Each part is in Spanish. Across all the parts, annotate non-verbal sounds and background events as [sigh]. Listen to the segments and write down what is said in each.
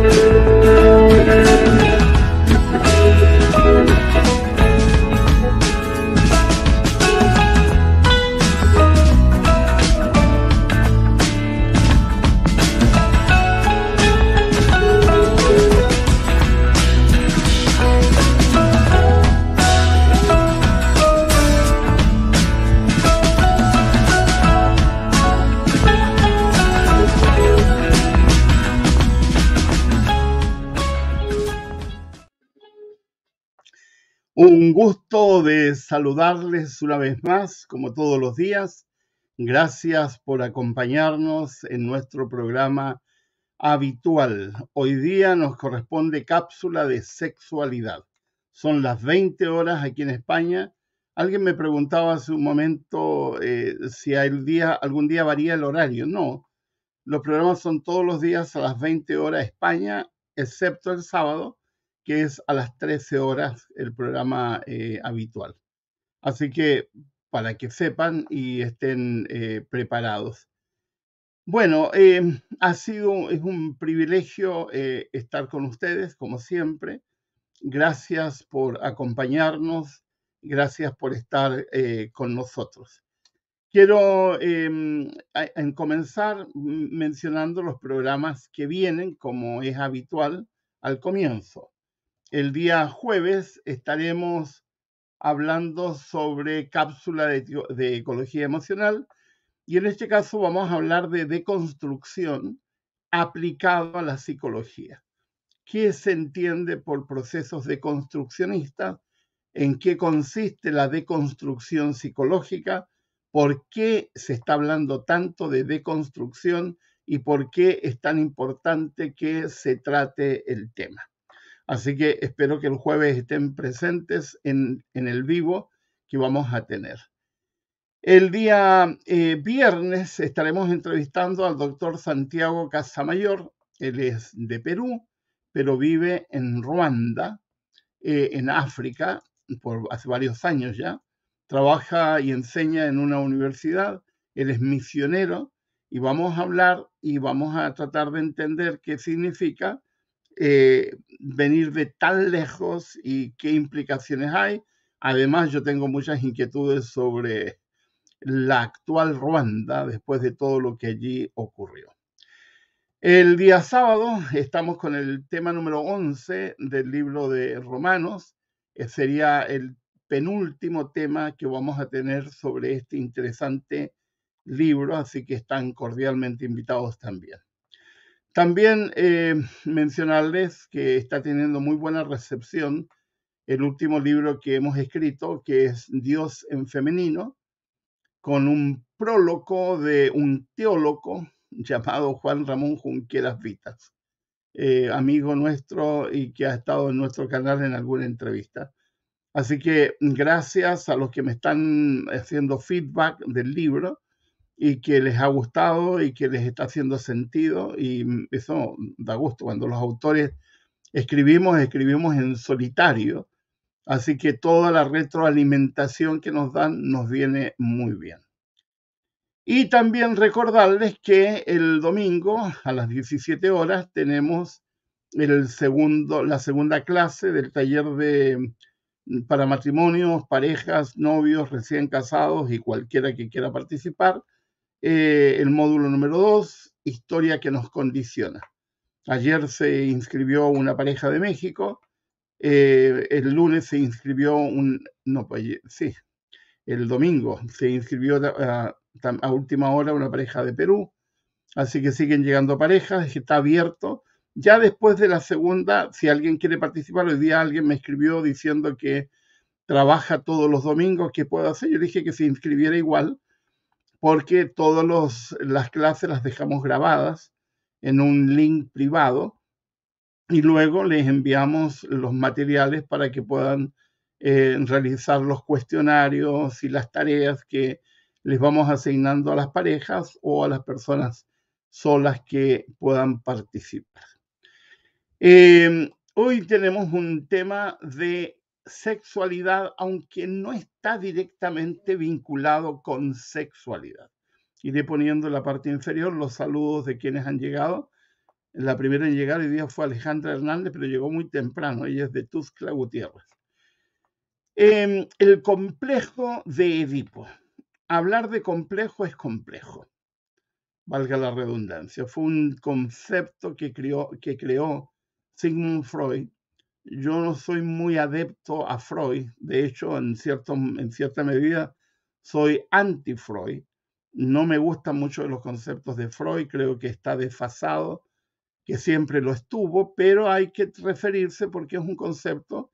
Thank you. Pues, saludarles una vez más, como todos los días. Gracias por acompañarnos en nuestro programa habitual. Hoy día nos corresponde cápsula de sexualidad. Son las 20 horas aquí en España. Alguien me preguntaba hace un momento eh, si algún día varía el horario. No, los programas son todos los días a las 20 horas España, excepto el sábado, que es a las 13 horas el programa eh, habitual. Así que para que sepan y estén eh, preparados. Bueno, eh, ha sido es un privilegio estar con ustedes, como siempre. Gracias por acompañarnos, gracias por estar con nosotros. Quiero em, en comenzar mencionando los programas que vienen, como es habitual, al comienzo. El día jueves estaremos hablando sobre cápsula de, ecología emocional y en este caso vamos a hablar de deconstrucción aplicado a la psicología. ¿Qué se entiende por procesos deconstruccionistas? ¿En qué consiste la deconstrucción psicológica? ¿Por qué se está hablando tanto de deconstrucción y por qué es tan importante que se trate el tema? Así que espero que el jueves estén presentes en, el vivo que vamos a tener. El día eh, viernes estaremos entrevistando al doctor Santiago Casamayor. Él es de Perú, pero vive en Ruanda, eh, en África, por hace varios años ya. Trabaja y enseña en una universidad. Él es misionero y vamos a hablar y vamos a tratar de entender qué significa eh, venir de tan lejos y qué implicaciones hay. Además, yo tengo muchas inquietudes sobre la actual Ruanda después de todo lo que allí ocurrió. El día sábado estamos con el tema número 11 del libro de Romanos. que eh, sería el penúltimo tema que vamos a tener sobre este interesante libro, así que están cordialmente invitados también. También eh, mencionarles que está teniendo muy buena recepción el último libro que hemos escrito, que es Dios en femenino, con un prólogo de un teólogo llamado Juan Ramón Junqueras Vitas, eh, amigo nuestro y que ha estado en nuestro canal en alguna entrevista. Así que gracias a los que me están haciendo feedback del libro y que les ha gustado y que les está haciendo sentido y mm, eso da gusto. Cuando los autores escribimos, escribimos en solitario, así que toda la retroalimentación que nos dan nos viene muy bien. Y también recordarles que el domingo a las 17 horas tenemos el segundo, la segunda clase del taller de, mm, para matrimonios, parejas, novios, recién casados y cualquiera que quiera participar. Eh, el módulo número 2, historia que nos condiciona. Ayer se inscribió una pareja de México, eh, el lunes se inscribió un, no, pues sí, el domingo se inscribió a, última hora una pareja de Perú, así que siguen llegando parejas, está abierto. Ya después de la segunda, si alguien quiere participar, hoy día alguien me escribió diciendo que trabaja todos los domingos, que puedo hacer? Yo dije que se inscribiera igual, porque todas las clases las dejamos grabadas en un link privado y luego les enviamos los materiales para que puedan eh, realizar los cuestionarios y las tareas que les vamos asignando a las parejas o a las personas solas que puedan participar. Em, hoy tenemos un tema de sexualidad, aunque no está directamente vinculado con sexualidad. Iré poniendo en la parte inferior los saludos de quienes han llegado. La primera en llegar hoy día fue Alejandra Hernández, pero llegó muy temprano. Ella es de Tuzcla Gutiérrez. Em, el complejo de Edipo. Hablar de complejo es complejo, valga la redundancia. Fue un concepto que que creó Sigmund Freud yo no soy muy adepto a Freud, de hecho, en, cierta medida soy anti-Freud. No me gustan mucho los conceptos de Freud, creo que está desfasado, que siempre lo estuvo, pero hay que referirse porque es un concepto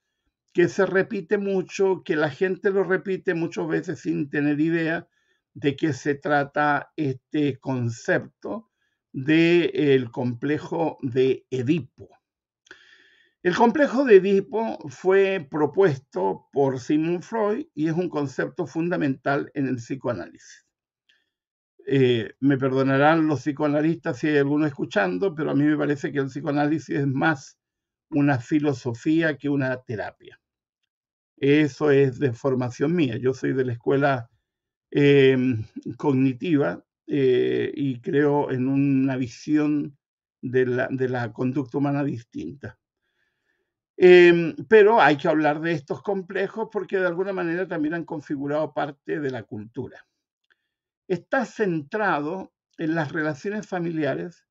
que se repite mucho, que la gente lo repite muchas veces sin tener idea de qué se trata este concepto del complejo de Edipo. El complejo de Edipo fue propuesto por Simon Freud y es un concepto fundamental en el psicoanálisis. Eh, me perdonarán los psicoanalistas si hay alguno escuchando, pero a mí me parece que el psicoanálisis es más una filosofía que una terapia. Eso es de formación mía. Yo soy de la escuela em, cognitiva eh, y creo en una visión de la conducta humana distinta. Em, pero hay que hablar de estos complejos porque de alguna manera también han configurado parte de la cultura. Está centrado en las relaciones familiares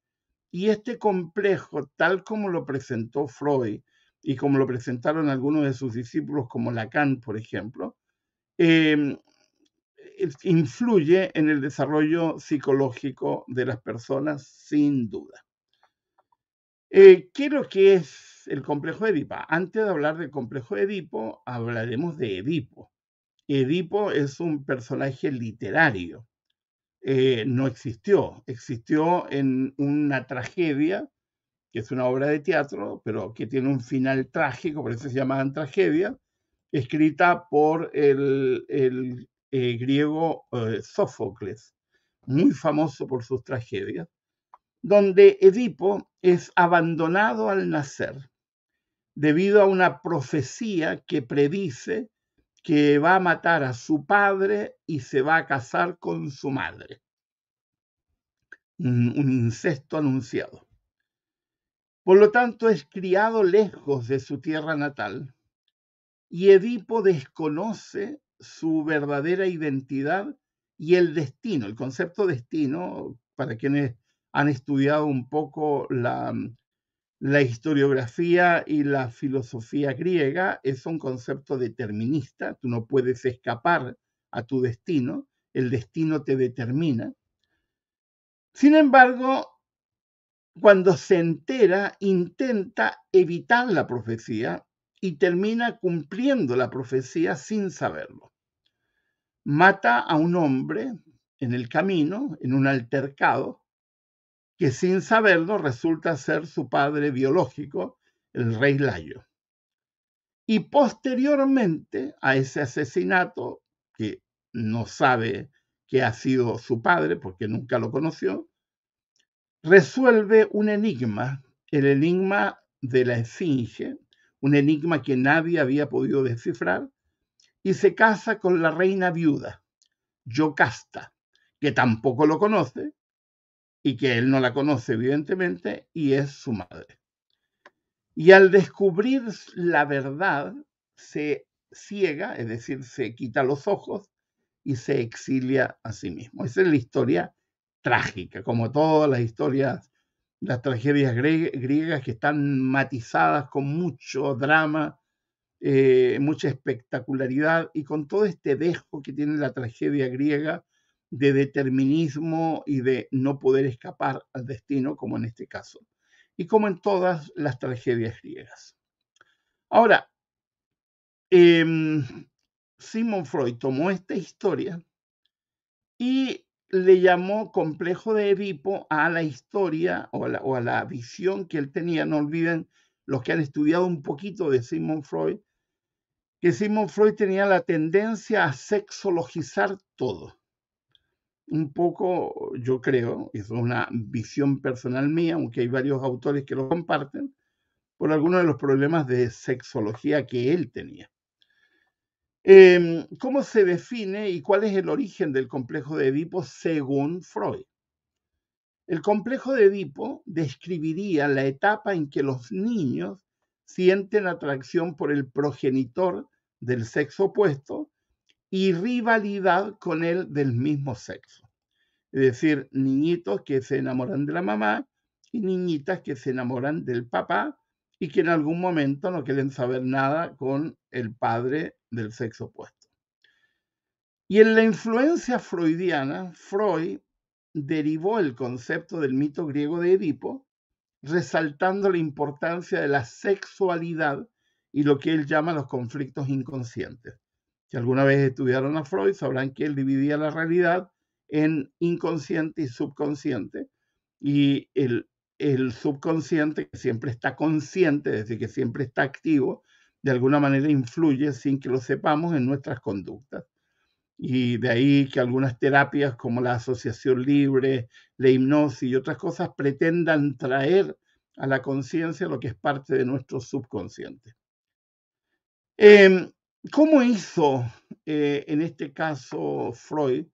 y este complejo, tal como lo presentó Freud y como lo presentaron algunos de sus discípulos como Lacan, por ejemplo, em, eh, influye en el desarrollo psicológico de las personas sin duda. quiero eh, que es el complejo de Edipo. Antes de hablar del complejo de Edipo, hablaremos de Edipo. Edipo es un personaje literario. Eh, no existió, existió en una tragedia, que es una obra de teatro, pero que tiene un final trágico, por eso se llama tragedia, escrita por el, eh, griego eh, Sófocles, muy famoso por sus tragedias, donde Edipo es abandonado al nacer debido a una profecía que predice que va a matar a su padre y se va a casar con su madre. Un, incesto anunciado. Por lo tanto, es criado lejos de su tierra natal y Edipo desconoce su verdadera identidad y el destino. El concepto destino, para quienes han estudiado un poco la, la historiografía y la filosofía griega es un concepto determinista, tú no puedes escapar a tu destino, el destino te determina. Sin embargo, cuando se entera, intenta evitar la profecía y termina cumpliendo la profecía sin saberlo. Mata a un hombre en el camino, en un altercado, que sin saberlo resulta ser su padre biológico, el rey Layo. Y posteriormente a ese asesinato, que no sabe que ha sido su padre porque nunca lo conoció, resuelve un enigma, el enigma de la Esfinge, un enigma que nadie había podido descifrar, y se casa con la reina viuda, Yocasta, que tampoco lo conoce y que él no la conoce evidentemente y es su madre. Y al descubrir la verdad, se ciega, es decir, se quita los ojos y se exilia a sí mismo. Esa es la historia trágica, como todas las historias, las tragedias griegas que están matizadas con mucho drama, eh, mucha espectacularidad y con todo este dejo que tiene la tragedia griega de determinismo y de no poder escapar al destino, como en este caso, y como en todas las tragedias griegas. Ahora, eh, Sigmund Freud tomó esta historia y le llamó complejo de Edipo a la historia o a la, o a la, visión que él tenía. No olviden los que han estudiado un poquito de Sigmund Freud, que Sigmund Freud tenía la tendencia a sexologizar todo un poco, yo creo, es una visión personal mía, aunque hay varios autores que lo comparten, por algunos de los problemas de sexología que él tenía. Em, ¿Cómo se define y cuál es el origen del complejo de Edipo según Freud? El complejo de Edipo describiría la etapa en que los niños sienten atracción por el progenitor del sexo opuesto y rivalidad con el del mismo sexo. Es decir, niñitos que se enamoran de la mamá y niñitas que se enamoran del papá y que en algún momento no quieren saber nada con el padre del sexo opuesto. Y en la influencia freudiana, Freud derivó el concepto del mito griego de Edipo, resaltando la importancia de la sexualidad y lo que él llama los conflictos inconscientes. Si alguna vez estudiaron a Freud, sabrán que él dividía la realidad en inconsciente y subconsciente. Y el, subconsciente, que siempre está consciente, es decir, que siempre está activo, de alguna manera influye sin que lo sepamos en nuestras conductas. Y de ahí que algunas terapias como la asociación libre, la hipnosis y otras cosas pretendan traer a la conciencia lo que es parte de nuestro subconsciente. Em, ¿Cómo hizo eh, en este caso Freud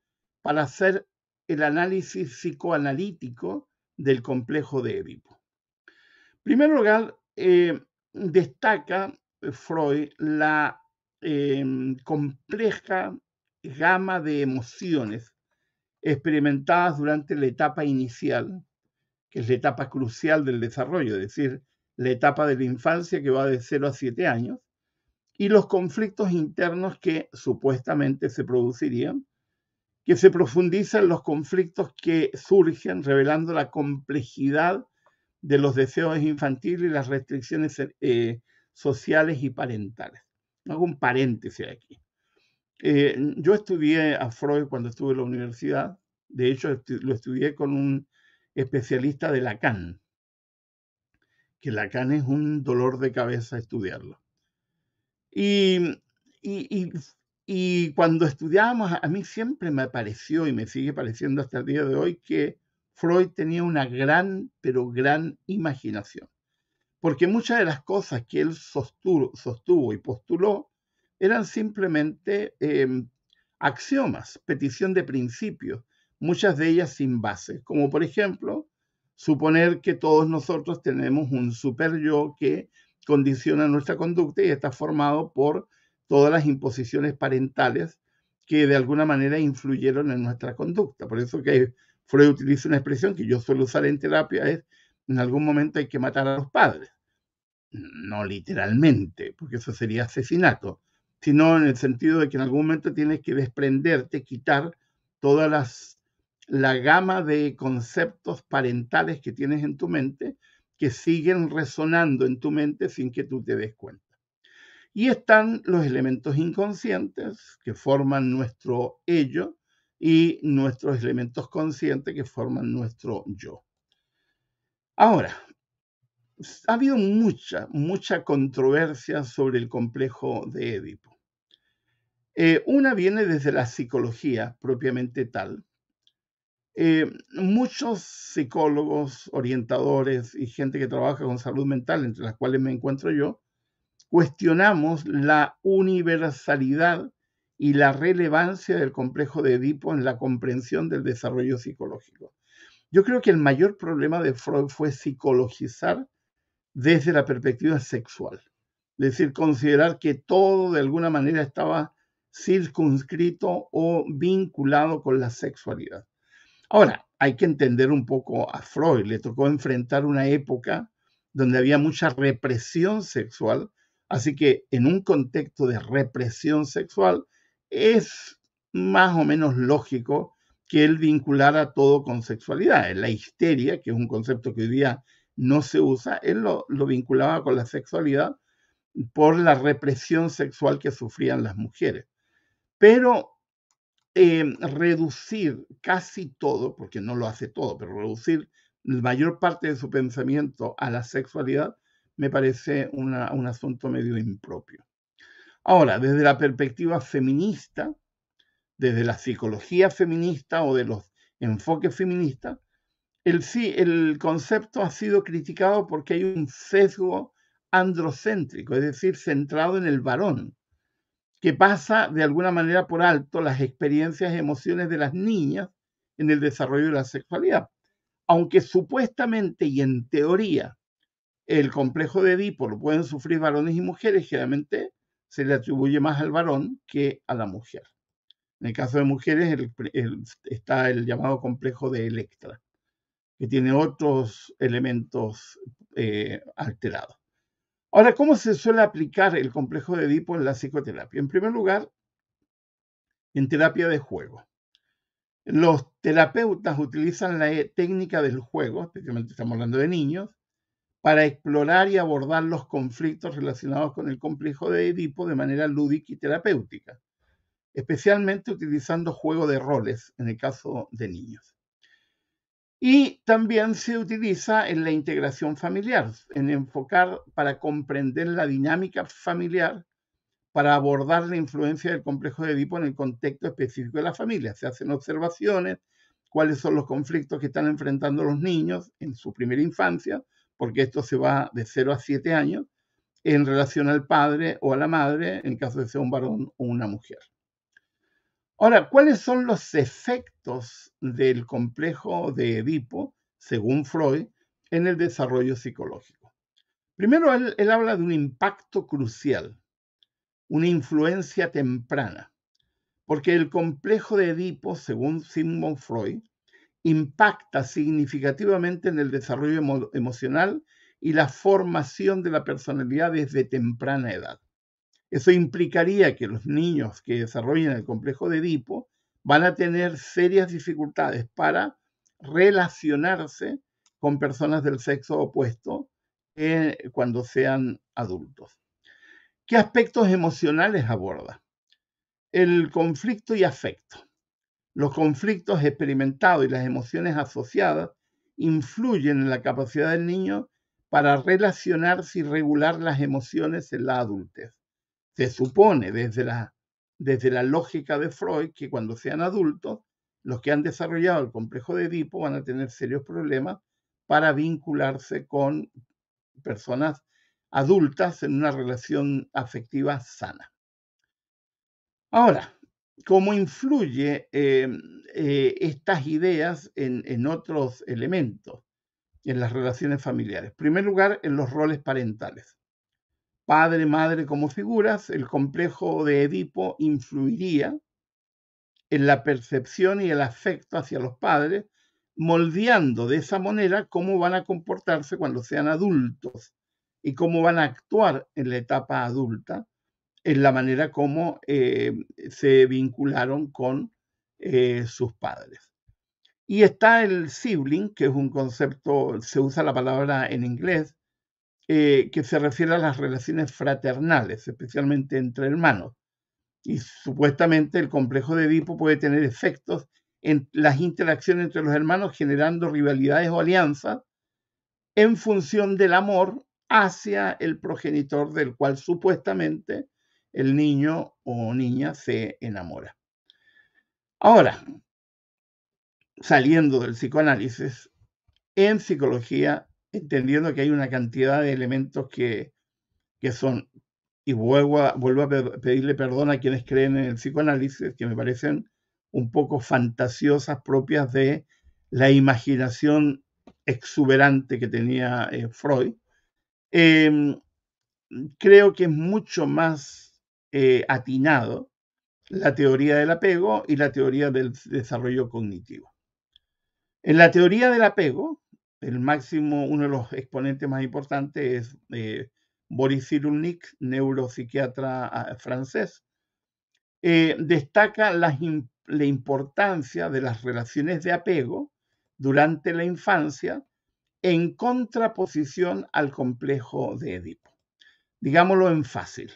para hacer el análisis psicoanalítico del complejo de Edipo? En primer lugar, eh, destaca eh, Freud la compleja gama de emociones experimentadas durante la etapa inicial, que es la etapa crucial del desarrollo, es decir, la etapa de la infancia que va de 0 a 7 años, y los conflictos internos que supuestamente se producirían, que se profundizan los conflictos que surgen revelando la complejidad de los deseos infantiles y las restricciones eh, sociales y parentales. Hago un paréntesis aquí. Eh, yo estudié a Freud cuando estuve en la universidad, de hecho lo estudié con un especialista de Lacan, que Lacan es un dolor de cabeza estudiarlo. Mm, y, cuando estudiábamos, a mí siempre me pareció y me sigue pareciendo hasta el día de hoy que Freud tenía una gran, pero gran imaginación. Porque muchas de las cosas que él sostuvo, y postuló eran simplemente em, axiomas, petición de principios, muchas de ellas sin base, como por ejemplo suponer que todos nosotros tenemos un super yo que condiciona nuestra conducta y está formado por todas las imposiciones parentales que de alguna manera influyeron en nuestra conducta. Por eso que Freud utiliza una expresión que yo suelo usar en terapia, es en algún momento hay que matar a los padres. No literalmente, porque eso sería asesinato, sino en el sentido de que en algún momento tienes que desprenderte, quitar todas las la gama de conceptos parentales que tienes en tu mente que siguen resonando en tu mente sin que tú te des cuenta. Y están los elementos inconscientes que forman nuestro ello y nuestros elementos conscientes que forman nuestro yo. Ahora, ha habido mucha, mucha controversia sobre el complejo de Edipo. Eh, una viene desde la psicología propiamente tal, eh, muchos psicólogos, orientadores y gente que trabaja con salud mental, entre las cuales me encuentro yo, cuestionamos la universalidad y la relevancia del complejo de Edipo en la comprensión del desarrollo psicológico. Yo creo que el mayor problema de Freud fue psicologizar desde la perspectiva sexual, es decir, considerar que todo de alguna manera estaba circunscrito o vinculado con la sexualidad. Ahora, hay que entender un poco a Freud. Le tocó enfrentar una época donde había mucha represión sexual, así que en un contexto de represión sexual es más o menos lógico que él vinculara todo con sexualidad. La histeria, que es un concepto que hoy día no se usa, él lo, vinculaba con la sexualidad por la represión sexual que sufrían las mujeres. Pero Em, reducir casi todo, porque no lo hace todo, pero reducir la mayor parte de su pensamiento a la sexualidad me parece un asunto medio impropio. Ahora, desde la perspectiva feminista, desde la psicología feminista o de los enfoques feministas, el, el concepto ha sido criticado porque hay un sesgo androcéntrico, es decir, centrado en el varón que pasa de alguna manera por alto las experiencias y emociones de las niñas en el desarrollo de la sexualidad. Aunque supuestamente y en teoría el complejo de Edipo lo pueden sufrir varones y mujeres, generalmente se le atribuye más al varón que a la mujer. En el caso de mujeres está el llamado complejo de Electra, que tiene otros elementos eh, alterados. Ahora, ¿cómo se suele aplicar el complejo de Edipo en la psicoterapia? En primer lugar, en terapia de juego. Los terapeutas utilizan la eh, técnica del juego, especialmente estamos hablando de niños, para explorar y abordar los conflictos relacionados con el complejo de Edipo de manera lúdica y terapéutica, especialmente utilizando juego de roles en el caso de niños. Y también se utiliza en la integración familiar, en enfocar para comprender la dinámica familiar, para abordar la influencia del complejo de Edipo en el contexto específico de la familia. Se hacen observaciones, cuáles son los conflictos que están enfrentando los niños en su primera infancia, porque esto se va de 0 a 7 años, en relación al padre o a la madre, en caso de ser un varón o una mujer. Ahora, ¿cuáles son los efectos del complejo de Edipo, según Freud, en el desarrollo psicológico? Primero, él, habla de un impacto crucial, una influencia temprana, porque el complejo de Edipo, según Sigmund Freud, impacta significativamente en el desarrollo emocional y la formación de la personalidad desde temprana edad. Eso implicaría que los niños que desarrollen el complejo de Edipo van a tener serias dificultades para relacionarse con personas del sexo opuesto eh, cuando sean adultos. ¿Qué aspectos emocionales aborda? El conflicto y afecto. Los conflictos experimentados y las emociones asociadas influyen en la capacidad del niño para relacionarse y regular las emociones en la adultez se supone desde la, desde la lógica de Freud que cuando sean adultos, los que han desarrollado el complejo de Edipo van a tener serios problemas para vincularse con personas adultas en una relación afectiva sana. Ahora, ¿cómo influye em, eh, estas ideas en, en otros elementos, en las relaciones familiares? En primer lugar, en los roles parentales padre, madre como figuras, el complejo de Edipo influiría en la percepción y el afecto hacia los padres, moldeando de esa manera cómo van a comportarse cuando sean adultos y cómo van a actuar en la etapa adulta, en la manera como eh, se vincularon con eh, sus padres. Y está el sibling, que es un concepto, se usa la palabra en inglés, eh, que se refiere a las relaciones fraternales, especialmente entre hermanos. Y supuestamente el complejo de Edipo puede tener efectos en las interacciones entre los hermanos, generando rivalidades o alianzas en función del amor hacia el progenitor del cual supuestamente el niño o niña se enamora. Ahora, saliendo del psicoanálisis, en psicología entendiendo que hay una cantidad de elementos que, son, y vuelvo a, a pedirle perdón a quienes creen en el psicoanálisis, que me parecen un poco fantasiosas propias de la imaginación exuberante que tenía eh, Freud. Em, creo que es mucho más eh, atinado la teoría del apego y la teoría del desarrollo cognitivo. En la teoría del apego, el máximo, uno de los exponentes más importantes es eh, Boris Cyrulnik, neuropsiquiatra ah, francés. Eh, destaca la, la importancia de las relaciones de apego durante la infancia en contraposición al complejo de Edipo. Digámoslo en fácil.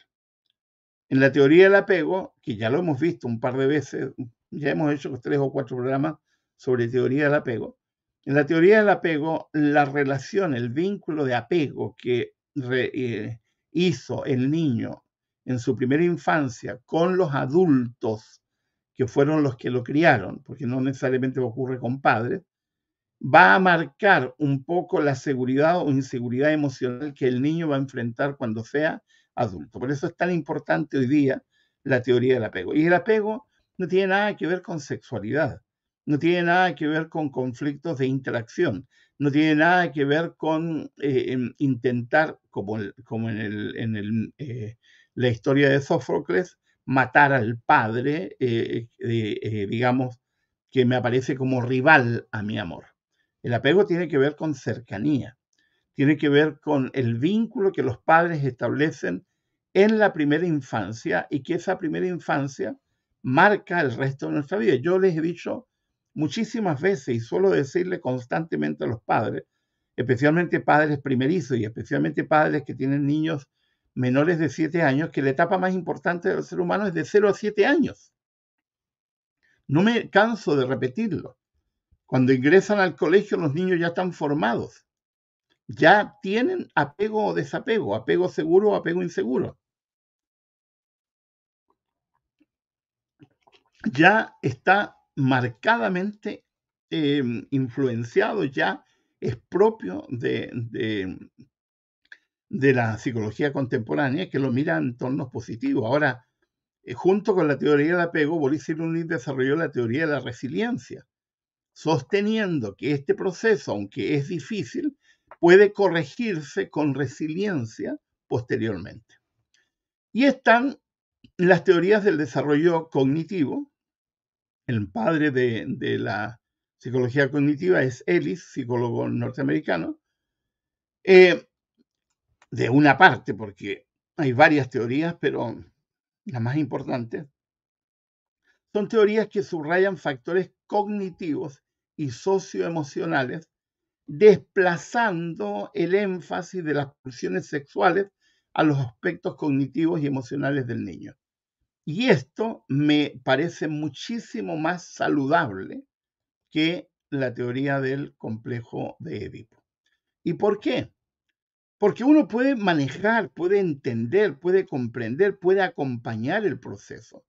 En la teoría del apego, que ya lo hemos visto un par de veces, ya hemos hecho tres o cuatro programas sobre teoría del apego, en la teoría del apego, la relación, el vínculo de apego que eh, hizo el niño en su primera infancia con los adultos que fueron los que lo criaron, porque no necesariamente ocurre con padres, va a marcar un poco la seguridad o inseguridad emocional que el niño va a enfrentar cuando sea adulto. Por eso es tan importante hoy día la teoría del apego. Y el apego no tiene nada que ver con sexualidad no tiene nada que ver con conflictos de interacción, no tiene nada que ver con eh, intentar, como, como, en, eh, la historia de Sófocles, matar al padre, eh, digamos, que me aparece como rival a mi amor. El apego tiene que ver con cercanía, tiene que ver con el vínculo que los padres establecen en la primera infancia y que esa primera infancia marca el resto de nuestra vida. Yo les he dicho muchísimas veces y suelo decirle constantemente a los padres, especialmente padres primerizos y especialmente padres que tienen niños menores de 7 años, que la etapa más importante del ser humano es de 0 a 7 años. No me canso de repetirlo. Cuando ingresan al colegio los niños ya están formados, ya tienen apego o desapego, apego seguro o apego inseguro. Ya está marcadamente em, influenciado ya, es propio de, de, la psicología contemporánea, que lo mira en tornos positivos. Ahora, eh, junto con la teoría del apego, Boris Cyrulnik desarrolló la teoría de la resiliencia, sosteniendo que este proceso, aunque es difícil, puede corregirse con resiliencia posteriormente. Y están las teorías del desarrollo cognitivo, el padre de, la psicología cognitiva es Ellis, psicólogo norteamericano, eh, de una parte, porque hay varias teorías, pero la más importante son teorías que subrayan factores cognitivos y socioemocionales, desplazando el énfasis de las pulsiones sexuales a los aspectos cognitivos y emocionales del niño. Y esto me parece muchísimo más saludable que la teoría del complejo de Edipo. ¿Y por qué? Porque uno puede manejar, puede entender, puede comprender, puede acompañar el proceso.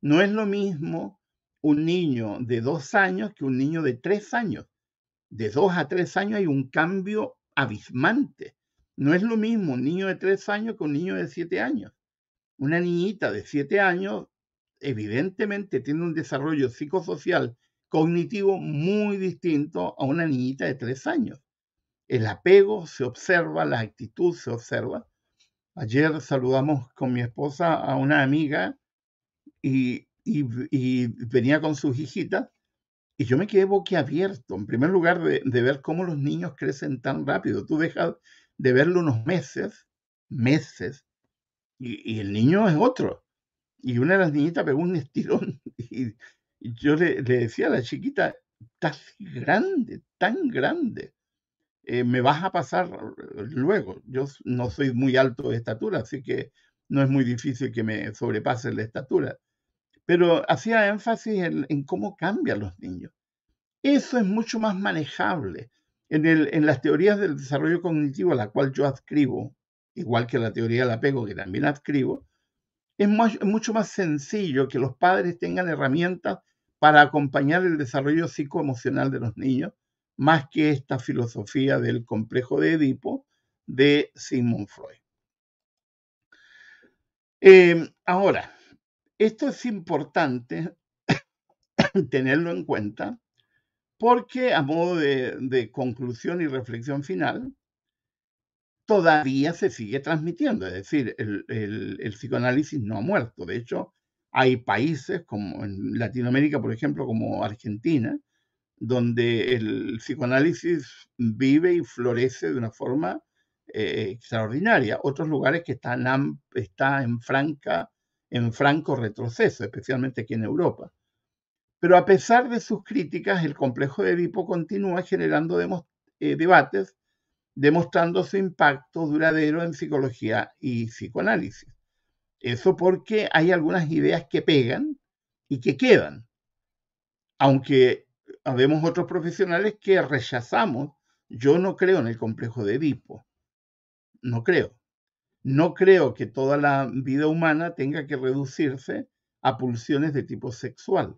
No es lo mismo un niño de dos años que un niño de tres años. De dos a tres años hay un cambio abismante. No es lo mismo un niño de tres años que un niño de siete años una niñita de siete años evidentemente tiene un desarrollo psicosocial cognitivo muy distinto a una niñita de 3 años. El apego se observa, la actitud se observa. Ayer saludamos con mi esposa a una amiga y, venía con sus hijitas y yo me quedé boquiabierto, en primer lugar, de, de, ver cómo los niños crecen tan rápido. Tú dejas de verlo unos meses, meses, y, el niño es otro. Y una de las niñitas pegó un estirón [laughs] y, yo le, decía a la chiquita, estás grande, tan grande. Eh, me vas a pasar luego. Yo no soy muy alto de estatura, así que no es muy difícil que me sobrepase la estatura. Pero hacía énfasis en, cómo cambian los niños. Eso es mucho más manejable. En, el, en, las teorías del desarrollo cognitivo a la cual yo adscribo, igual que la teoría del apego que también adscribo, es, mucho más sencillo que los padres tengan herramientas para acompañar el desarrollo psicoemocional de los niños, más que esta filosofía del complejo de Edipo de Sigmund Freud. Em, ahora, esto es importante [coughs] tenerlo en cuenta porque a modo de conclusión y reflexión final, todavía se sigue transmitiendo, es decir, el, psicoanálisis no ha muerto. De hecho, hay países como en Latinoamérica, por ejemplo, como Argentina, donde el psicoanálisis vive y florece de una forma eh, extraordinaria. Otros lugares que están está en, en franco retroceso, especialmente aquí en Europa. Pero a pesar de sus críticas, el complejo de VIPO continúa generando eh, debates demostrando su impacto duradero en psicología y psicoanálisis. Eso porque hay algunas ideas que pegan y que quedan, aunque habemos otros profesionales que rechazamos, yo no creo en el complejo de Edipo, no creo. No creo que toda la vida humana tenga que reducirse a pulsiones de tipo sexual.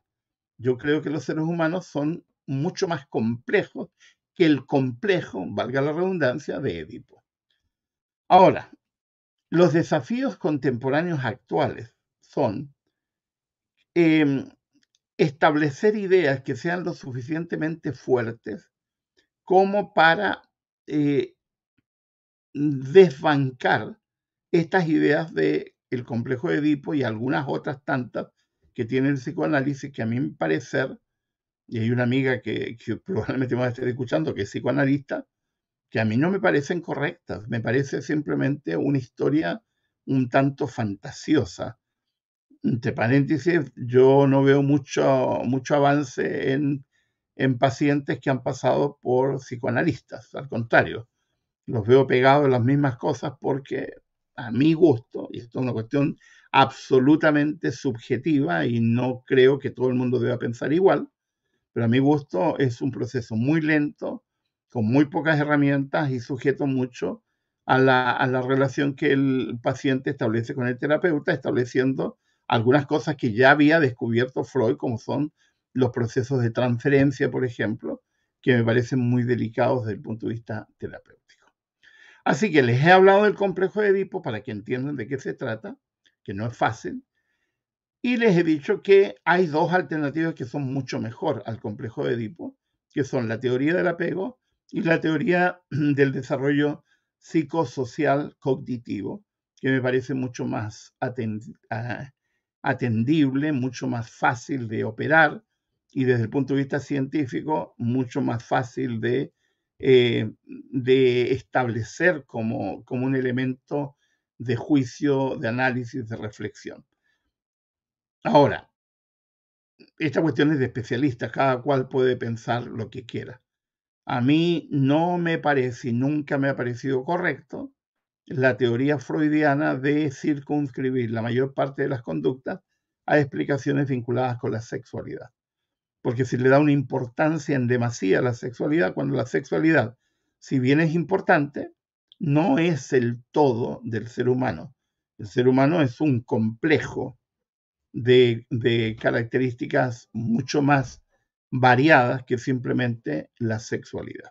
Yo creo que los seres humanos son mucho más complejos que el complejo, valga la redundancia, de Edipo. Ahora, los desafíos contemporáneos actuales son em, establecer ideas que sean lo suficientemente fuertes como para eh, desbancar estas ideas del el complejo de Edipo y algunas otras tantas que tiene el psicoanálisis que a mi parecer y hay una amiga que, [laughs] probablemente me va a estar escuchando, que es psicoanalista, que a mí no me parecen correctas, me parece simplemente una historia un tanto fantasiosa. Entre paréntesis, yo no veo mucho, mucho avance en, en pacientes que han pasado por psicoanalistas, al contrario, los veo pegados en las mismas cosas porque a mi gusto, y esto es una cuestión absolutamente subjetiva y no creo que todo el mundo deba pensar igual, pero a mi gusto es un proceso muy lento, con muy pocas herramientas y sujeto mucho a la, a la relación que el paciente establece con el terapeuta, estableciendo algunas cosas que ya había descubierto Freud, como son los procesos de transferencia, por ejemplo, que me parecen muy delicados desde el punto de vista terapéutico. Así que les he hablado del complejo de Edipo para que entiendan de qué se trata, que no es fácil, y les he dicho que hay dos alternativas que son mucho mejor al complejo de Edipo, que son la teoría del apego y la teoría [clears throat] del desarrollo psicosocial cognitivo, que me parece mucho más atendible, mucho más fácil de operar y desde el punto de vista científico mucho más fácil de, eh, de establecer como, como un elemento de juicio, de análisis, de reflexión. Ahora, esta cuestión es de especialistas, cada cual puede pensar lo que quiera. A mí no me parece y nunca me ha parecido correcto la teoría freudiana de circunscribir la mayor parte de las conductas a explicaciones vinculadas con la sexualidad. Porque se le da una importancia en demasía a la sexualidad cuando la sexualidad, si bien es importante, no es el todo del ser humano. El ser humano es un complejo de, características mucho más variadas que simplemente la sexualidad.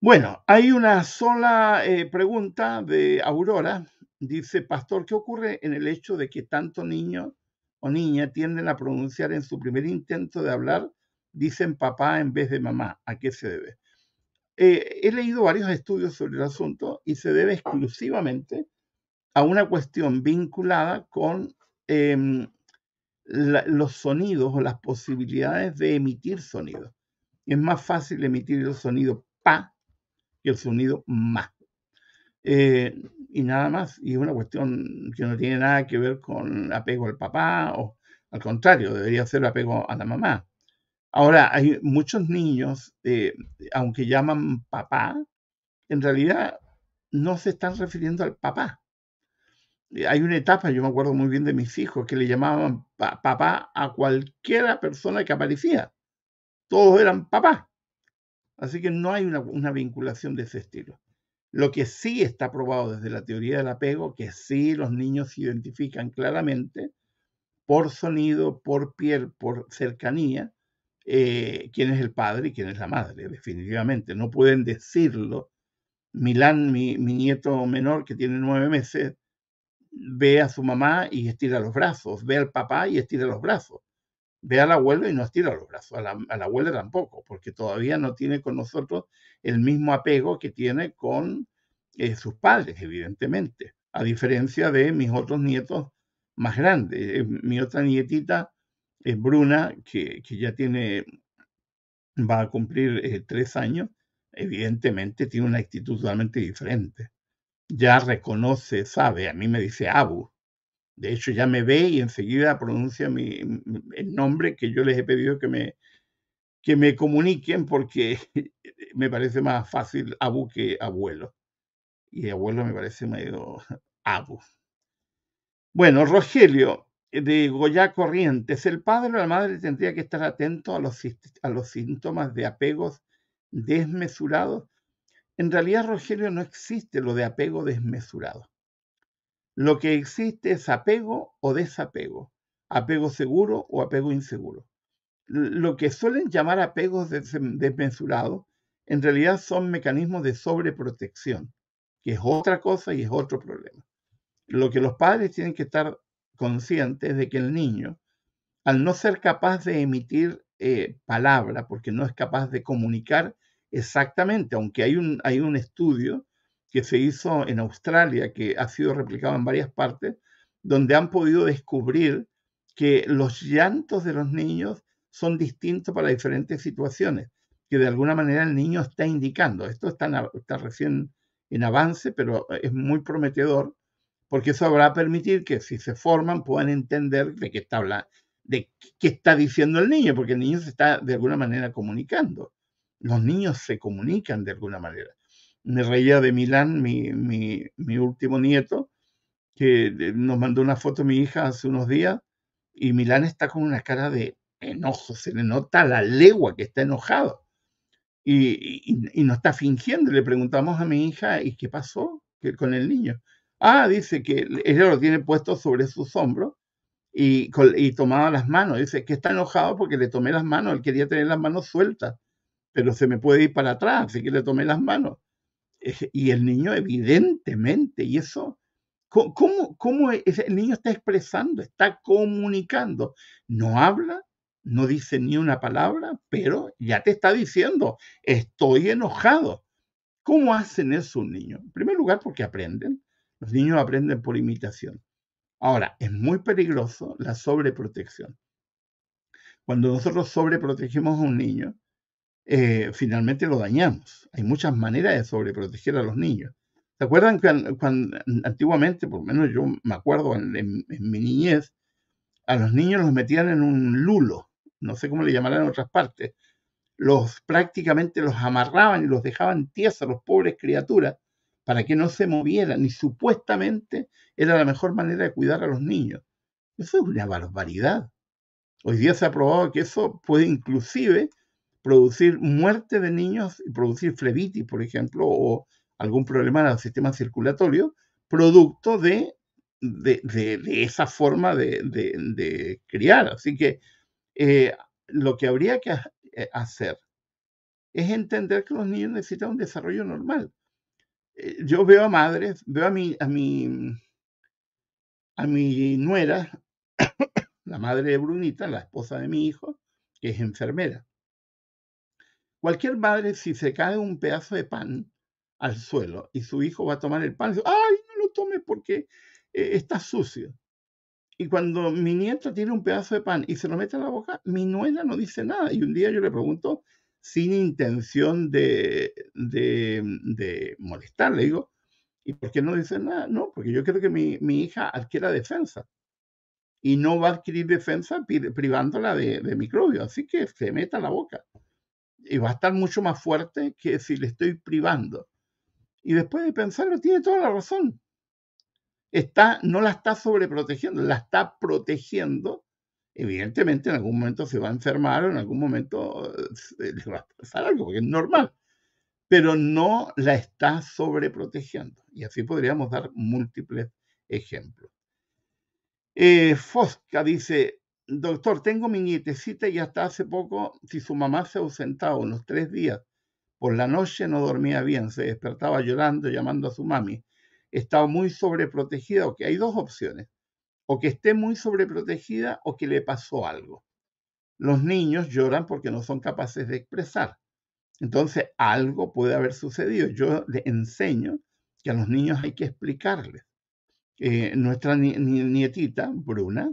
Bueno, hay una sola eh, pregunta de Aurora. Dice, Pastor, ¿qué ocurre en el hecho de que tanto niño o niña tienden a pronunciar en su primer intento de hablar, dicen papá en vez de mamá? ¿A qué se debe? Eh, he leído varios estudios sobre el asunto y se debe exclusivamente a una cuestión vinculada con Em, los sonidos o las posibilidades de emitir sonidos. Es más fácil emitir el sonido pa que el sonido ma. Eh, y nada más. Y es una cuestión que no tiene nada que ver con apego al papá o al contrario, debería ser apego a la mamá. Ahora, hay muchos niños, eh, aunque llaman papá, en realidad no se están refiriendo al papá, hay una etapa, yo me acuerdo muy bien de mis hijos, que le llamaban papá a cualquiera persona que aparecía. Todos eran papá. Así que no hay una, vinculación de ese estilo. Lo que sí está probado desde la teoría del apego, que sí los niños se identifican claramente por sonido, por piel, por cercanía, eh, quién es el padre y quién es la madre, definitivamente. No pueden decirlo. Milán, mi nieto menor que tiene nueve meses, ve a su mamá y estira los brazos, ve al papá y estira los brazos, ve al abuelo y no estira los brazos, a la, abuela tampoco, porque todavía no tiene con nosotros el mismo apego que tiene con eh, sus padres, evidentemente, a diferencia de mis otros nietos más grandes. Eh, mi otra nietita, es Bruna, que, ya tiene, va a cumplir eh, tres años, evidentemente tiene una actitud totalmente diferente ya reconoce, sabe, a mí me dice Abu. De hecho, ya me ve y enseguida pronuncia mi, el nombre que yo les he pedido que me, que me comuniquen porque [laughs] me parece más fácil Abu que abuelo. Y abuelo me parece medio [laughs] Abu. Bueno, Rogelio eh, de Goya Corrientes, el padre o la madre tendría que estar atento a los, a los síntomas de apegos desmesurados en realidad, Rogelio, no existe lo de apego desmesurado. Lo que existe es apego o desapego, apego seguro o apego inseguro. Lo que suelen llamar apegos desmesurados, en realidad son mecanismos de sobreprotección, que es otra cosa y es otro problema. Lo que los padres tienen que estar conscientes de que el niño, al no ser capaz de emitir eh, palabra, porque no es capaz de comunicar exactamente, aunque hay un, hay un estudio que se hizo en Australia, que ha sido replicado en varias partes, donde han podido descubrir que los llantos de los niños son distintos para diferentes situaciones, que de alguna manera el niño está indicando. Esto está, está recién en avance, pero es muy prometedor, porque eso habrá permitir que si se forman puedan entender de qué está hablando, de qué está diciendo el niño, porque el niño se está de alguna manera comunicando los niños se comunican de alguna manera. Me reía de Milán, mi, último nieto, que eh, nos mandó una foto mi hija hace unos días y Milán está con una cara de enojo, se le nota la legua que está enojado y, y, no está fingiendo. Le preguntamos a mi hija, ¿y qué pasó con el niño? Ah, dice que él lo tiene puesto sobre sus hombros y, y tomaba las manos. Dice que está enojado porque le tomé las manos, él quería tener las manos sueltas pero se me puede ir para atrás, así que le tomé las manos. Y el niño, evidentemente, y eso, ¿cómo, cómo e, es? el niño está expresando, está comunicando? No habla, no dice ni una palabra, pero ya te está diciendo, estoy enojado. ¿Cómo hacen eso un niño? En primer lugar, porque aprenden. Los niños aprenden por imitación. Ahora, es muy peligroso la sobreprotección. Cuando nosotros sobreprotegemos a un niño, eh, finalmente lo dañamos. Hay muchas maneras de sobreproteger a los niños. ¿Se acuerdan que cuando, antiguamente, por lo menos yo me acuerdo en, mi niñez, a los niños los metían en un lulo, no sé cómo le llamarán en otras partes, los prácticamente los amarraban y los dejaban tiesos, los pobres criaturas, para que no se movieran, y supuestamente era la mejor manera de cuidar a los niños. Eso es una barbaridad. Hoy día se ha probado que eso puede inclusive producir muerte de niños y producir flebitis, por ejemplo, o algún problema en el sistema circulatorio, producto de, de, esa forma de, criar. Así que eh, lo que habría que eh, hacer es entender que los niños necesitan un desarrollo normal. Eh, yo veo a madres, veo a mi, a mi, a mi nuera, [coughs] la madre de Brunita, la esposa de mi hijo, que es enfermera. Cualquier madre, si se cae un pedazo de pan al suelo y su hijo va a tomar el pan, dice, ay, no lo tome porque eh, está sucio. Y cuando mi nieta tiene un pedazo de pan y se lo mete a la boca, mi nuera no dice nada. Y un día yo le pregunto, sin intención de, de, molestar, le digo, ¿y por qué no dice nada? No, porque yo creo que mi, hija adquiera defensa. Y no va a adquirir defensa privándola de, de microbios. Así que se meta a la boca y va a estar mucho más fuerte que si le estoy privando. Y después de pensarlo, tiene toda la razón. Está, no la está sobreprotegiendo, la está protegiendo. Evidentemente, en algún momento se va a enfermar o en algún momento eh, eh, le va a pasar algo, porque es normal. Pero no la está sobreprotegiendo. Y así podríamos dar múltiples ejemplos. Eh, Fosca dice, doctor, tengo mi nietecita y hasta hace poco, si su mamá se ausentaba unos tres días, por la noche no dormía bien, se despertaba llorando, llamando a su mami. Estaba muy sobreprotegida, o que hay dos opciones, o que esté muy sobreprotegida o que le pasó algo. Los niños lloran porque no son capaces de expresar. Entonces, algo puede haber sucedido. Yo le enseño que a los niños hay que explicarles. Eh, nuestra nietita, Bruna,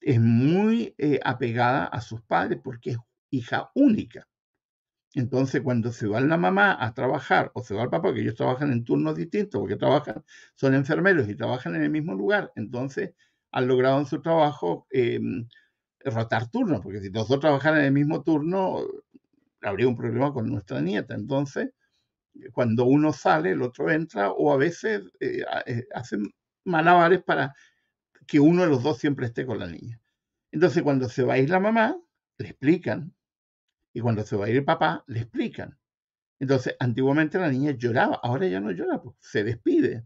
es muy eh, apegada a sus padres porque es hija única. Entonces, cuando se va la mamá a trabajar o se va el papá, que ellos trabajan en turnos distintos, porque trabajan, son enfermeros y trabajan en el mismo lugar, entonces han logrado en su trabajo em, rotar turnos, porque si los dos trabajaran en el mismo turno, habría un problema con nuestra nieta. Entonces, cuando uno sale, el otro entra, o a veces eh, eh, hacen malabares para que uno de los dos siempre esté con la niña. Entonces, cuando se va a ir la mamá, le explican. Y cuando se va a ir el papá, le explican. Entonces, antiguamente la niña lloraba, ahora ya no llora, pues, se despide.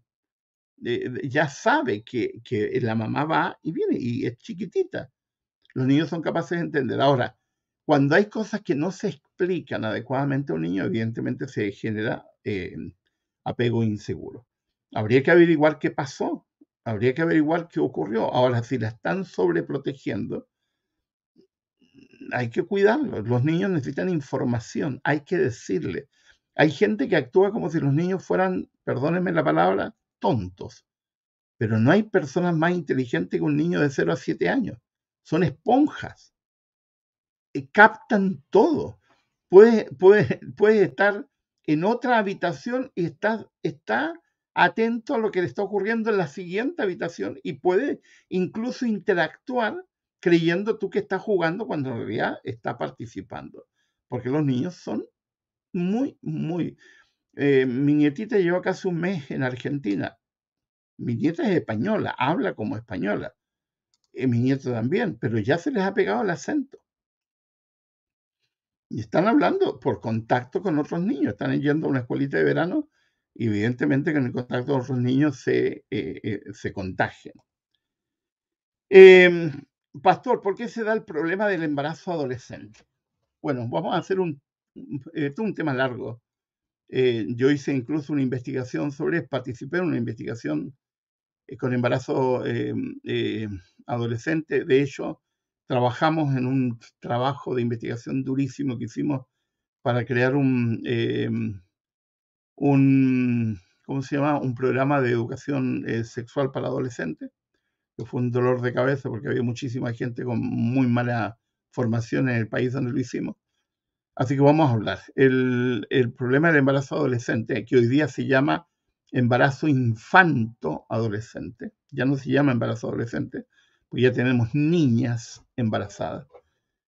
ya sabe que, la mamá va y viene y es chiquitita. Los niños son capaces de entender. Ahora, cuando hay cosas que no se explican adecuadamente a un niño, evidentemente se genera eh, apego inseguro. Habría que averiguar qué pasó, habría que averiguar qué ocurrió. Ahora, si la están sobreprotegiendo, hay que cuidarlo. Los niños necesitan información, hay que decirle. Hay gente que actúa como si los niños fueran, perdónenme la palabra, tontos. Pero no hay personas más inteligentes que un niño de 0 a 7 años. Son esponjas. Eh, captan todo. Puedes, estar en otra habitación y estar... está atento a lo que le está ocurriendo en la siguiente habitación y puede incluso interactuar creyendo tú que estás jugando cuando en realidad está participando. Porque los niños son muy, muy... Eh, mi nietita lleva casi un mes en Argentina. Mi nieta es española, habla como española. Eh, mi nieto también, pero ya se les ha pegado el acento. Y están hablando por contacto con otros niños. Están yendo a una escuelita de verano evidentemente que en el contacto con otros niños se, eh, eh, se contagian. Em, pastor, ¿por qué se da el problema del embarazo adolescente? Bueno, vamos a hacer un, un eh, tema largo. yo hice incluso una investigación sobre, participé en una investigación con embarazo adolescente. De hecho, trabajamos en un trabajo de investigación durísimo que hicimos para crear un, em, un, ¿cómo se llama? un programa de educación eh, sexual para adolescentes, que fue un dolor de cabeza porque había muchísima gente con muy mala formación en el país donde lo hicimos. Así que vamos a hablar. El, problema del embarazo adolescente, que hoy día se llama embarazo infanto adolescente, ya no se llama embarazo adolescente, pues ya tenemos niñas embarazadas.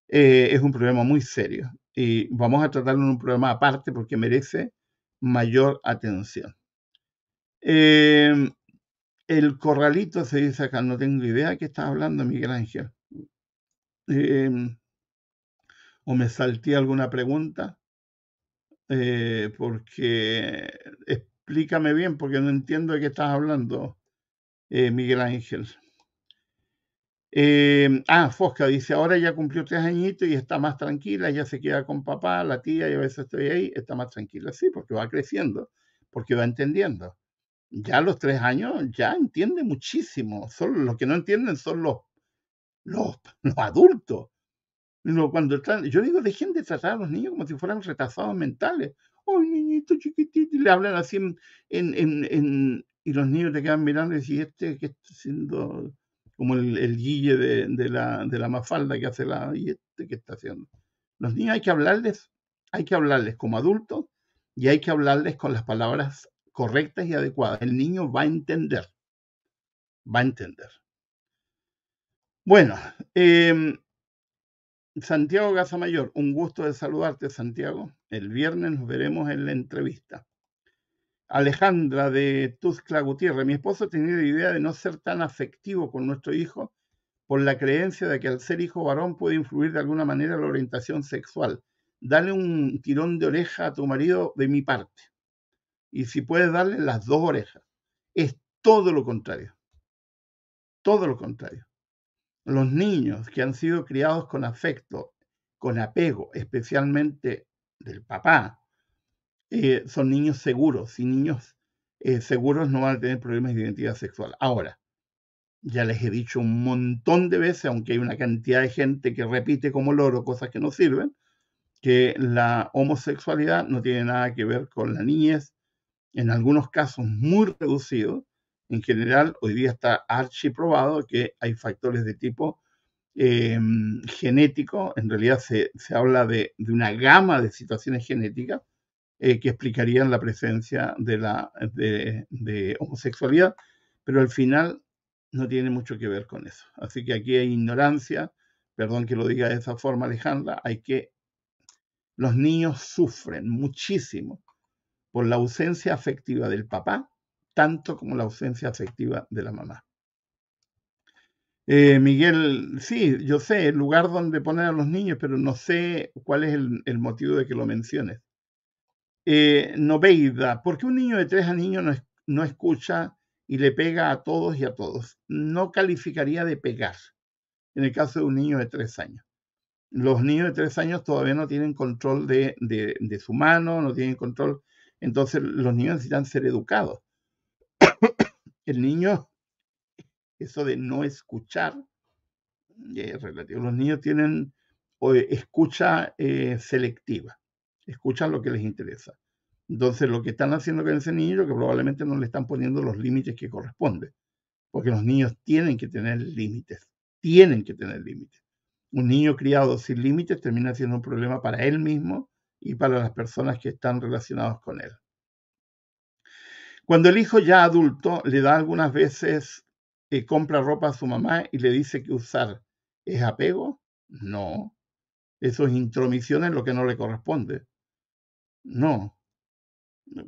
Eh, es un problema muy serio y vamos a tratarlo en un programa aparte porque merece mayor atención. Em, el corralito se dice acá, no tengo idea de qué estás hablando Miguel Ángel. Em, o me salté alguna pregunta, eh, porque explícame bien, porque no entiendo de qué estás hablando, eh, Miguel Ángel. Eh, ah, Fosca dice, ahora ya cumplió tres añitos y está más tranquila, ya se queda con papá, la tía, y a veces estoy ahí, está más tranquila. Sí, porque va creciendo, porque va entendiendo. Ya a los tres años ya entiende muchísimo. Solo los que no entienden son los, los, [laughs] adultos. Cuando yo digo, dejen de tratar a los niños como si fueran retrasados mentales. Oh, niñito chiquitito, y le hablan así y los niños te quedan mirando y dicen, este que está haciendo? como el, guille de, la, mafalda que hace la... ¿Y este está haciendo? Los niños hay que hablarles, hay que hablarles como adultos y hay que hablarles con las palabras correctas y adecuadas. El niño va a entender, va a entender. Bueno, em, Santiago Mayor un gusto de saludarte, Santiago. El viernes nos veremos en la entrevista. Alejandra de Tuzcla Gutiérrez, mi esposo tenía la idea de no ser tan afectivo con nuestro hijo por la creencia de que al ser hijo varón puede influir de alguna manera la orientación sexual. Dale un tirón de oreja a tu marido de mi parte. Y si puedes darle las dos orejas. Es todo lo contrario. Todo lo contrario. Los niños que han sido criados con afecto, con apego, especialmente del papá, eh, son niños seguros y niños eh, seguros no van a tener problemas de identidad sexual. Ahora, ya les he dicho un montón de veces, aunque hay una cantidad de gente que repite como loro cosas que no sirven, que la homosexualidad no tiene nada que ver con la niñez, en algunos casos muy reducidos, En general, hoy día está archi archiprobado que hay factores de tipo em, genético, en realidad se, habla de, una gama de situaciones genéticas, eh, que explicarían la presencia de, la, de, homosexualidad, pero al final no tiene mucho que ver con eso. Así que aquí hay ignorancia, perdón que lo diga de esa forma Alejandra, hay que... Los niños sufren muchísimo por la ausencia afectiva del papá, tanto como la ausencia afectiva de la mamá. Eh, Miguel, sí, yo sé el lugar donde poner a los niños, pero no sé cuál es el motivo de que lo menciones. Eh, no veida, ¿por qué un niño de tres años no, no escucha y le pega a todos y a todos? No calificaría de pegar en el caso de un niño de tres años. Los niños de tres años todavía no tienen control de, su mano, no tienen control. Entonces los niños necesitan ser educados. [coughs] el niño, eso de no escuchar, es relativo. Los niños tienen eh, escucha eh, selectiva escuchan lo que les interesa. Entonces, lo que están haciendo con ese niño, que probablemente no le están poniendo los límites que corresponde, porque los niños tienen que tener límites, tienen que tener límites. Un niño criado sin límites termina siendo un problema para él mismo y para las personas que están relacionadas con él. Cuando el hijo ya adulto le da algunas veces, compra ropa a su mamá y le dice que usar, ¿es apego? No. Eso es intromisión en lo que no le corresponde no.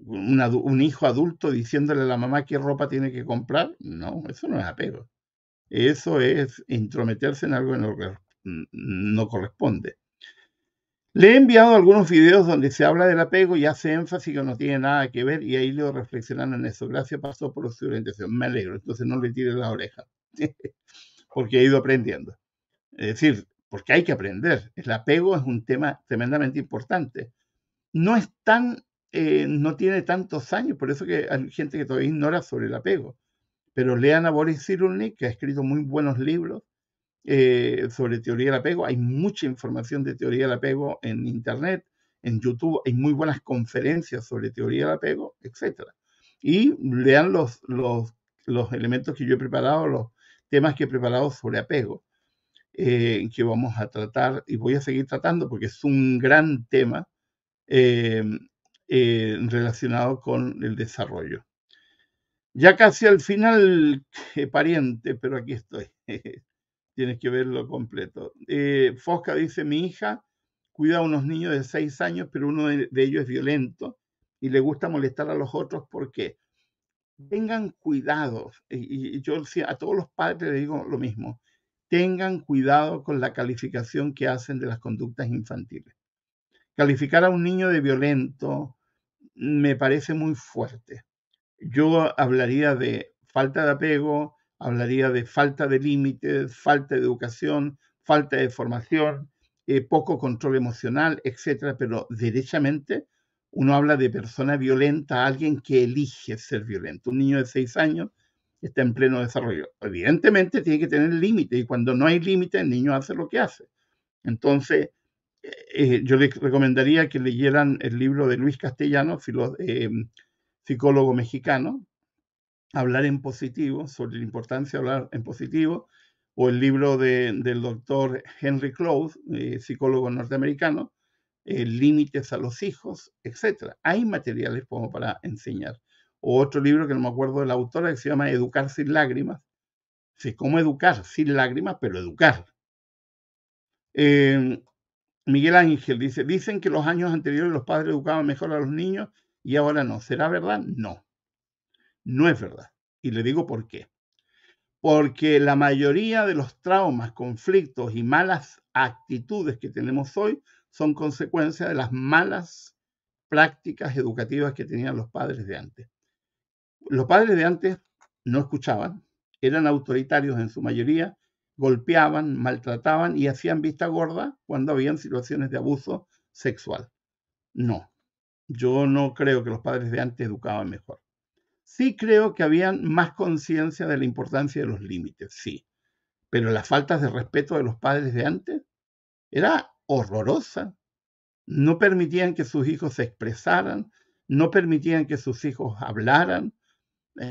un hijo adulto diciéndole a la mamá qué ropa tiene que comprar, no, eso no es apego. Eso es intrometerse en algo en lo que no corresponde. Le he enviado algunos videos donde se habla del apego y hace énfasis que no tiene nada que ver y ahí leo reflexionando en eso. Gracias, pasó por su orientación. Me alegro, entonces no le tires la oreja, [laughs] porque he ido aprendiendo. Es decir, porque hay que aprender. El apego es un tema tremendamente importante no es tan, eh, no tiene tantos años, por eso que hay gente que todavía ignora sobre el apego. Pero lean a Boris Cyrulnik, que ha escrito muy buenos libros eh, sobre teoría del apego. Hay mucha información de teoría del apego en Internet, en YouTube, hay muy buenas conferencias sobre teoría del apego, etc. Y lean los, los, elementos que yo he preparado, los temas que he preparado sobre apego. Eh, que vamos a tratar y voy a seguir tratando porque es un gran tema eh, eh, relacionado con el desarrollo. Ya casi al final, eh, pariente, pero aquí estoy. [laughs] Tienes que verlo completo. Fosca dice, mi hija cuida a unos niños de seis años, pero uno de, ellos es violento y le gusta molestar a los otros porque tengan cuidado. Y, y yo a todos los padres les digo lo mismo. Tengan cuidado con la calificación que hacen de las conductas infantiles. Calificar a un niño de violento me parece muy fuerte. Yo hablaría de falta de apego, hablaría de falta de límites, falta de educación, falta de formación, eh, poco control emocional, etc. Pero derechamente uno habla de persona violenta, alguien que elige ser violento. Un niño de seis años está en pleno desarrollo. Evidentemente tiene que tener límites y cuando no hay límites, el niño hace lo que hace. Entonces, eh, yo les recomendaría que leyeran el libro de Luis Castellano, eh, psicólogo mexicano, Hablar en positivo, sobre la importancia de hablar en positivo, o el libro del doctor Henry Close, eh, psicólogo norteamericano, Límites a los hijos, etc. Hay materiales como para enseñar. O otro libro que no me acuerdo del autor, autora, que se llama Educar sin lágrimas. Sí, cómo educar sin lágrimas, pero educar. Miguel Ángel dice, dicen que los años anteriores los padres educaban mejor a los niños y ahora no. ¿Será verdad? No. No es verdad. Y le digo por qué. Porque la mayoría de los traumas, conflictos y malas actitudes que tenemos hoy son consecuencia de las malas prácticas educativas que tenían los padres de antes. Los padres de antes no escuchaban, eran autoritarios en su mayoría, golpeaban, maltrataban y hacían vista gorda cuando habían situaciones de abuso sexual. No, yo no creo que los padres de antes educaban mejor. Sí creo que habían más conciencia de la importancia de los límites, sí, pero las faltas de respeto de los padres de antes era horrorosa. No permitían que sus hijos se expresaran, no permitían que sus hijos hablaran,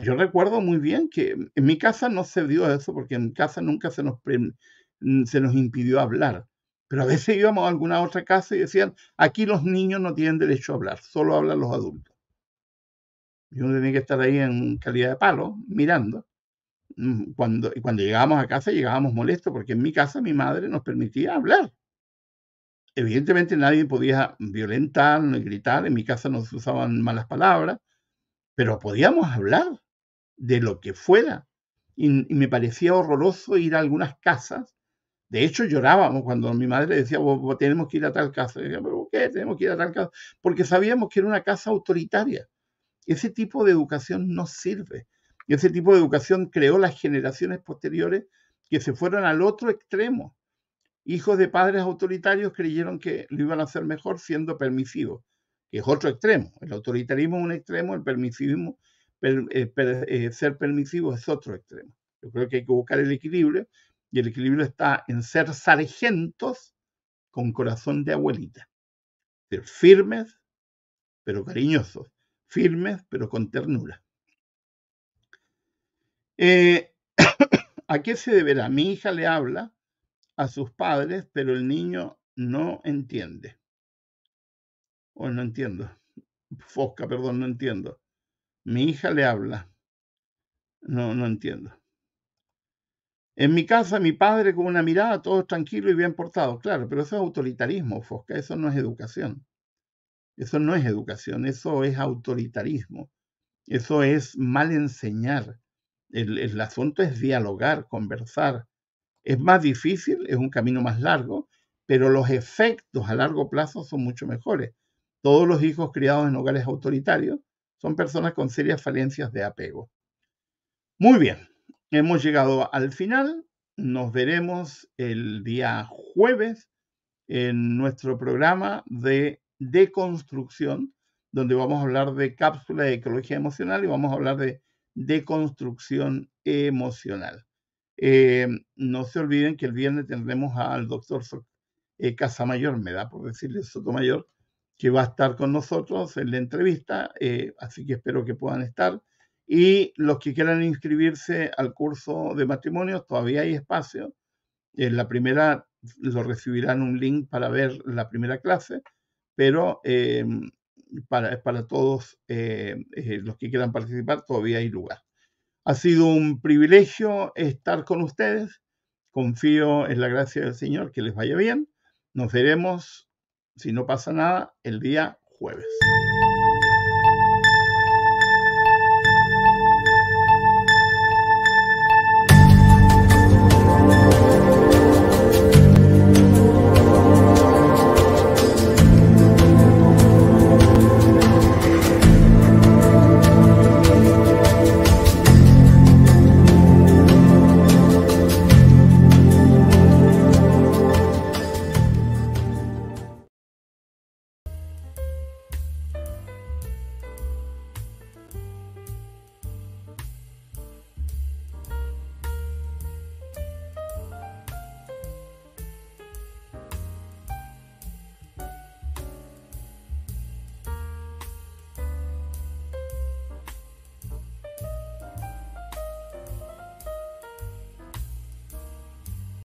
yo recuerdo muy bien que en mi casa no se dio eso porque en casa nunca mm, se nos, impidió hablar. Pero a veces íbamos a alguna otra casa y decían, aquí los niños no tienen derecho a hablar, solo hablan los adultos. Yo uno tenía que estar ahí en calidad de palo, mirando. Mm, cuando, y cuando llegábamos a casa llegábamos molestos porque en mi casa mi madre nos permitía hablar. Evidentemente nadie podía violentar, ni gritar, en mi casa no se usaban malas palabras, pero podíamos hablar de lo que fuera. Y, me parecía horroroso ir a algunas casas. De hecho, llorábamos cuando mi madre decía, tenemos que ir a tal casa. Decía, ¿pero qué? Tenemos que ir a tal casa. Porque sabíamos que era una casa autoritaria. Ese tipo de educación no sirve. Y ese tipo de educación creó las generaciones posteriores que se fueron al otro extremo. Hijos de padres autoritarios creyeron que lo iban a hacer mejor siendo permisivos es otro extremo. El autoritarismo es un extremo, el permisivismo, eh, eh, ser permisivo es otro extremo. Yo creo que hay que buscar el equilibrio y el equilibrio está en ser sargentos con corazón de abuelita. Ser firmes, pero cariñosos. Firmes, pero con ternura. Eh, [coughs] ¿A qué se deberá? Mi hija le habla a sus padres, pero el niño no entiende oh, no entiendo. Fosca, perdón, no entiendo. Mi hija le habla. No, no entiendo. En mi casa, mi padre con una mirada, todo tranquilo y bien portado. Claro, pero eso es autoritarismo, Fosca. Eso no es educación. Eso no es educación, eso es autoritarismo. Eso es mal enseñar. el, asunto es dialogar, conversar. Es más difícil, es un camino más largo, pero los efectos a largo plazo son mucho mejores. Todos los hijos criados en hogares autoritarios son personas con serias falencias de apego. Muy bien, hemos llegado al final. Nos veremos el día jueves en nuestro programa de deconstrucción, donde vamos a hablar de cápsula de ecología emocional y vamos a hablar de deconstrucción emocional. Eh, no se olviden que el viernes tendremos al doctor eh, Casamayor, me da por decirle Sotomayor, que va a estar con nosotros en la entrevista, eh, así que espero que puedan estar. Y los que quieran inscribirse al curso de matrimonio, todavía hay espacio. En eh, la primera lo recibirán un link para ver la primera clase, pero em, para, todos eh, los que quieran participar, todavía hay lugar. Ha sido un privilegio estar con ustedes. Confío en la gracia del Señor que les vaya bien. Nos veremos si no pasa nada, el día jueves.